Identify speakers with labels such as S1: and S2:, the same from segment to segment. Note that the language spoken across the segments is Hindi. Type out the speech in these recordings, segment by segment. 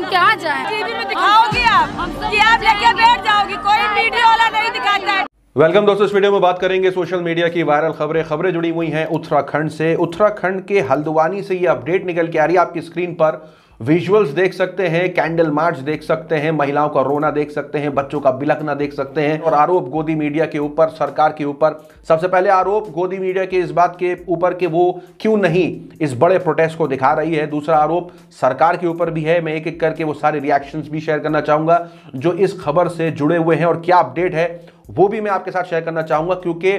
S1: हम क्या जाए टीवी में दिखाओगी आप कि आप लेके बैठ जाओगी कोई वीडियो वाला नहीं दिखाता है वेलकम दोस्तों इस वीडियो में बात करेंगे सोशल मीडिया की वायरल खबरें खबरें जुड़ी हुई हैं उत्तराखंड से उत्तराखंड के हल्द्वानी से ये अपडेट निकल के आ रही है आपकी स्क्रीन पर विजुअल्स देख सकते हैं कैंडल मार्च देख सकते हैं महिलाओं का रोना देख सकते हैं बच्चों का बिलखना देख सकते हैं और आरोप गोदी मीडिया के ऊपर सरकार के ऊपर सबसे पहले आरोप गोदी मीडिया के इस बात के ऊपर कि वो क्यों नहीं इस बड़े प्रोटेस्ट को दिखा रही है दूसरा आरोप सरकार के ऊपर भी है मैं एक एक करके वो सारे रिएक्शंस भी शेयर करना चाहूंगा जो इस खबर से जुड़े हुए हैं और क्या अपडेट है वो भी मैं आपके साथ शेयर करना चाहूंगा क्योंकि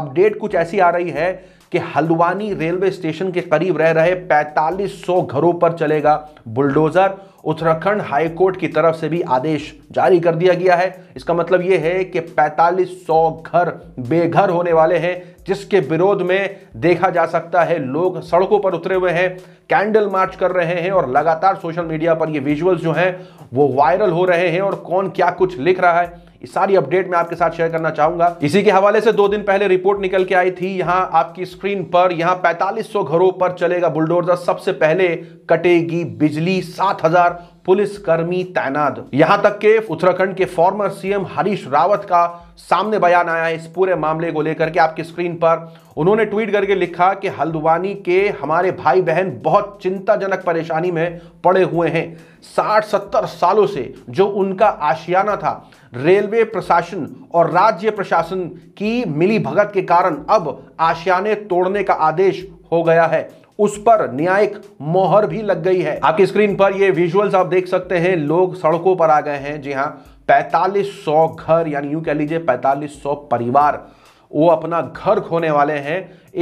S1: अपडेट कुछ ऐसी आ रही है कि हल्द्वानी रेलवे स्टेशन के करीब रह रहे 4500 घरों पर चलेगा बुलडोजर उत्तराखंड हाई कोर्ट की तरफ से भी आदेश जारी कर दिया गया है इसका मतलब यह है कि 4500 घर बेघर होने वाले हैं जिसके विरोध में देखा जा सकता है लोग सड़कों पर उतरे हुए हैं कैंडल मार्च कर रहे हैं और लगातार सोशल मीडिया पर ये विजुअल्स जो हैं वो वायरल हो रहे हैं और कौन क्या कुछ लिख रहा है सारी अपडेट मैं आपके साथ शेयर करना चाहूंगा इसी के हवाले से दो दिन पहले रिपोर्ट निकल के आई थी यहाँ आपकी स्क्रीन पर यहाँ 4500 घरों पर चलेगा बुलडोजर सबसे पहले कटेगी बिजली सात हजार पुलिसकर्मी तैनात यहां तक के उत्तराखंड के फॉर्मर सीएम हरीश रावत का सामने बयान आया है इस पूरे मामले को लेकर के आपकी स्क्रीन पर उन्होंने ट्वीट करके लिखा कि हल्द्वानी के हमारे भाई बहन बहुत चिंताजनक परेशानी में पड़े हुए हैं साठ सत्तर सालों से जो उनका आशियाना था रेलवे प्रशासन और राज्य प्रशासन की मिली भगत के कारण अब आशियाने तोड़ने का आदेश हो गया है उस पर न्यायिक मोहर भी लग गई है आपकी स्क्रीन पर ये विजुअल्स आप देख सकते हैं लोग सड़कों पर आ गए हैं जी हाँ पैतालीस सौ घर यानी यूं कह लीजिए पैतालीस सौ परिवार वो अपना घर खोने वाले हैं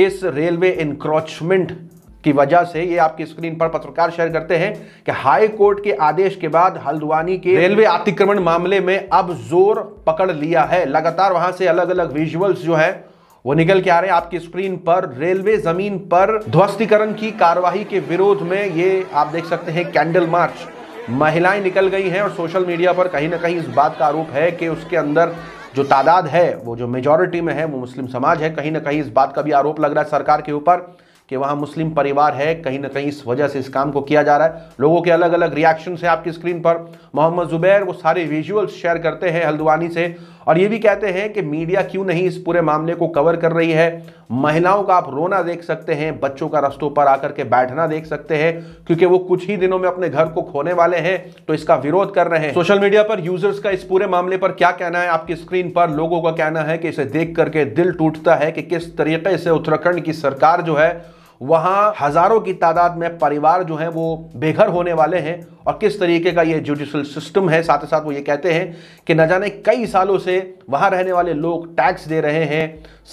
S1: इस रेलवे इंक्रोचमेंट की वजह से ये आपकी स्क्रीन पर पत्रकार शेयर करते हैं कि हाई कोर्ट के आदेश के बाद हल्द्वानी के रेलवे अतिक्रमण मामले में अब जोर पकड़ लिया है लगातार वहां से अलग अलग विजुअल्स जो है वो निकल के आ रहे हैं आपकी स्क्रीन पर रेलवे जमीन पर ध्वस्तीकरण की कार्यवाही के विरोध में ये आप देख सकते हैं कैंडल मार्च महिलाएं निकल गई हैं और सोशल मीडिया पर कहीं ना कहीं इस बात का आरोप है कि उसके अंदर जो तादाद है वो जो मेजोरिटी में है वो मुस्लिम समाज है कहीं ना कहीं इस बात का भी आरोप लग रहा है सरकार के ऊपर कि वहाँ मुस्लिम परिवार है कहीं ना कहीं इस वजह से इस काम को किया जा रहा है लोगों के अलग अलग रिएक्शन है आपकी स्क्रीन पर मोहम्मद जुबैर वो सारे विजुअल्स शेयर करते हैं हल्द्वानी से और ये भी कहते हैं कि मीडिया क्यों नहीं इस पूरे मामले को कवर कर रही है महिलाओं का आप रोना देख सकते हैं बच्चों का रस्तों पर आकर के बैठना देख सकते हैं क्योंकि वो कुछ ही दिनों में अपने घर को खोने वाले हैं तो इसका विरोध कर रहे हैं सोशल मीडिया पर यूजर्स का इस पूरे मामले पर क्या कहना है आपकी स्क्रीन पर लोगों का कहना है कि इसे देख करके दिल टूटता है कि किस तरीके से उत्तराखंड की सरकार जो है वहां हजारों की तादाद में परिवार जो है वो बेघर होने वाले हैं और किस तरीके का ये जुडिशल सिस्टम है साथ ही साथ वो ये कहते हैं कि न जाने कई सालों से वहां रहने वाले लोग टैक्स दे रहे हैं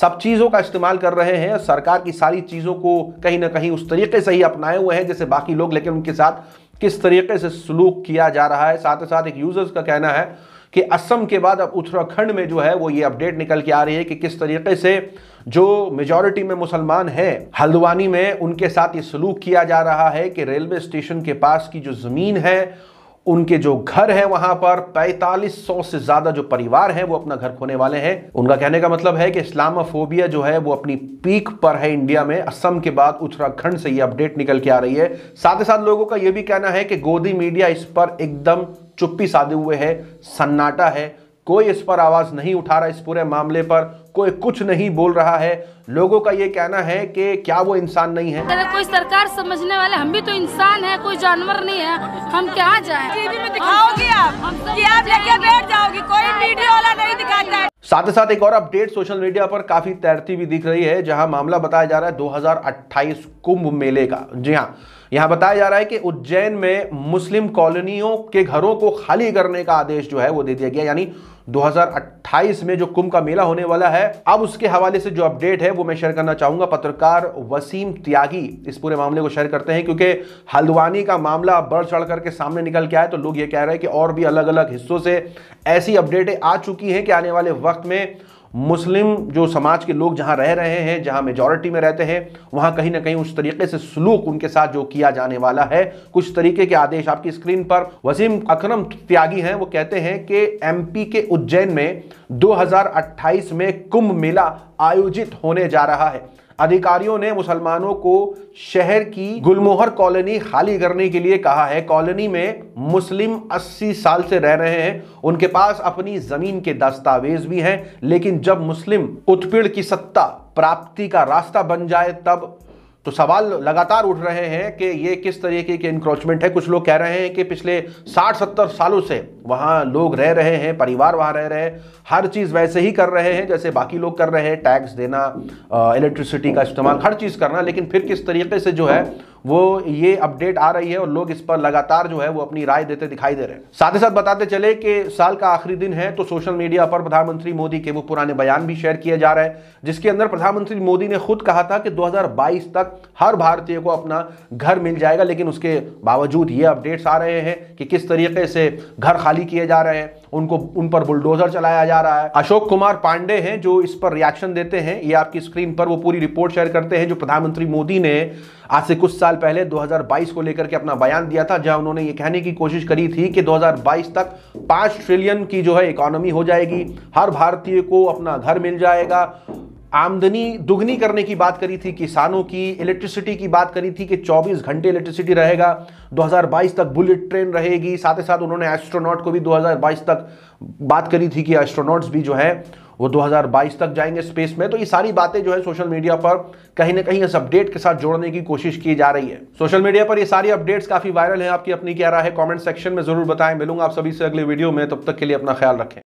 S1: सब चीज़ों का इस्तेमाल कर रहे हैं सरकार की सारी चीज़ों को कहीं ना कहीं उस तरीके से ही अपनाए हुए हैं जैसे बाकी लोग लेकिन उनके साथ किस तरीके से सलूक किया जा रहा है साथ ही साथ एक यूजर्स का कहना है कि असम के बाद अब उत्तराखंड में जो है वो ये अपडेट निकल के आ रही है कि किस तरीके से जो मेजॉरिटी में मुसलमान है हल्द्वानी में उनके साथ ये सलूक किया जा रहा है कि रेलवे स्टेशन के पास की जो ज़मीन है उनके जो घर है वहां पर 4500 से ज्यादा जो परिवार हैं वो अपना घर खोने वाले हैं उनका कहने का मतलब है कि इस्लामोफोबिया जो है वो अपनी पीक पर है इंडिया में असम के बाद उत्तराखंड से ये अपडेट निकल के आ रही है साथ ही साथ लोगों का ये भी कहना है कि गोदी मीडिया इस पर एकदम चुप्पी साधे हुए है सन्नाटा है कोई इस पर आवाज नहीं उठा रहा इस पूरे मामले पर कोई कुछ नहीं बोल रहा है लोगों का ये कहना है कि क्या वो इंसान नहीं है अरे कोई सरकार समझने वाले हम भी तो इंसान है कोई जानवर नहीं है हम क्या जाए साथ ही साथ एक और अपडेट सोशल मीडिया पर काफी तैरती भी दिख रही है जहां मामला बताया जा रहा है 2028 कुंभ मेले का जी हाँ यहां बताया जा रहा है कि उज्जैन में मुस्लिम कॉलोनियों के घरों को खाली करने का आदेश जो है वो दे दिया गया यानी 2028 में जो कुंभ का मेला होने वाला है अब उसके हवाले से जो अपडेट है वो मैं शेयर करना चाहूंगा पत्रकार वसीम त्यागी इस पूरे मामले को शेयर करते हैं क्योंकि हल्द्वानी का मामला बढ़ चढ़ करके सामने निकल के आए तो लोग ये कह रहे हैं कि और भी अलग अलग हिस्सों से ऐसी अपडेटें आ चुकी हैं कि आने वाले वक्त में मुस्लिम जो समाज के लोग जहाँ रह रहे हैं जहाँ मेजॉरिटी में रहते हैं वहाँ कहीं ना कहीं उस तरीके से सलूक उनके साथ जो किया जाने वाला है कुछ तरीके के आदेश आपकी स्क्रीन पर वसीम अकरम त्यागी हैं वो कहते हैं कि एमपी के उज्जैन में 2028 में कुंभ मेला आयोजित होने जा रहा है अधिकारियों ने मुसलमानों को शहर की गुलमोहर कॉलोनी खाली करने के लिए कहा है कॉलोनी में मुस्लिम 80 साल से रह रहे हैं उनके पास अपनी जमीन के दस्तावेज भी हैं लेकिन जब मुस्लिम उत्पीड़ की सत्ता प्राप्ति का रास्ता बन जाए तब तो सवाल लगातार उठ रहे हैं कि ये किस तरीके के इंक्रोचमेंट है कुछ लोग कह रहे हैं कि पिछले 60-70 सालों से वहाँ लोग रह रहे हैं परिवार वहाँ रह रहे हैं हर चीज़ वैसे ही कर रहे हैं जैसे बाकी लोग कर रहे हैं टैक्स देना इलेक्ट्रिसिटी का इस्तेमाल हर चीज़ करना लेकिन फिर किस तरीके से जो है वो ये अपडेट आ रही है और लोग इस पर लगातार जो है वो अपनी राय देते दिखाई दे रहे हैं साथ ही साथ बताते चले कि साल का आखिरी दिन है तो सोशल मीडिया पर प्रधानमंत्री मोदी के वो पुराने बयान भी शेयर किए जा रहे हैं जिसके अंदर प्रधानमंत्री मोदी ने खुद कहा था कि 2022 तक हर भारतीय को अपना घर मिल जाएगा लेकिन उसके बावजूद ये अपडेट्स आ रहे हैं कि किस तरीके से घर खाली किए जा रहे हैं उनको उन पर बुलडोजर चलाया जा रहा है अशोक कुमार पांडे हैं जो इस पर रिएक्शन देते हैं ये आपकी स्क्रीन पर वो पूरी रिपोर्ट शेयर करते हैं जो प्रधानमंत्री मोदी ने आज से कुछ साल पहले 2022 को लेकर के अपना बयान दिया था जहां उन्होंने ये कहने की कोशिश करी थी कि 2022 तक 5 ट्रिलियन की जो है इकोनॉमी हो जाएगी हर भारतीय को अपना घर मिल जाएगा आमदनी दुगनी करने की बात करी थी किसानों की इलेक्ट्रिसिटी की बात करी थी कि 24 घंटे इलेक्ट्रिसिटी रहेगा 2022 तक बुलेट ट्रेन रहेगी साथ ही साथ उन्होंने एस्ट्रोनॉट को भी 2022 तक बात करी थी कि एस्ट्रोनॉट्स भी जो है वो 2022 तक जाएंगे स्पेस में तो ये सारी बातें जो है सोशल मीडिया पर कहीं ना कहीं इस अपडेट के साथ जोड़ने की कोशिश की जा रही है सोशल मीडिया पर ये सारी अपडेट्स काफी वायरल है आपकी अपनी क्या राय है कॉमेंट सेक्शन में जरूर बताएं मिलूंगा आप सभी से अगले वीडियो में तब तक के लिए अपना ख्याल रखें